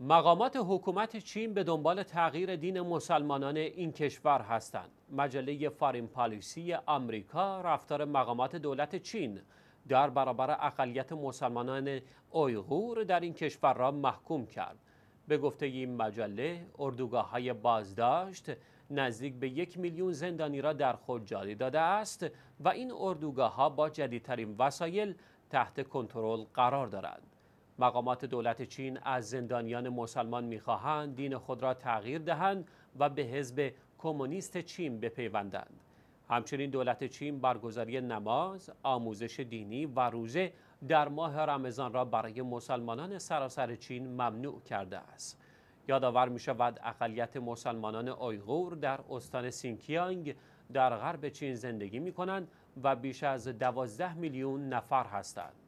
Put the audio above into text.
مقامات حکومت چین به دنبال تغییر دین مسلمانان این کشور هستند. مجله فارین پالیسی آمریکا رفتار مقامات دولت چین در برابر اقلیت مسلمانان اویغور در این کشور را محکوم کرد. به گفته این مجله اردوگاه های بازداشت نزدیک به یک میلیون زندانی را در خود جاری داده است و این اردوگاه ها با جدیدترین وسایل تحت کنترل قرار دارند. مقامات دولت چین از زندانیان مسلمان میخواهند دین خود را تغییر دهند و به حزب کمونیست چین بپیوندند همچنین دولت چین برگزاری نماز، آموزش دینی و روزه در ماه رمضان را برای مسلمانان سراسر چین ممنوع کرده است. یادآور می شود اقلیت مسلمانان آیغور در استان سینکیانگ در غرب چین زندگی می کنند و بیش از دوازده میلیون نفر هستند.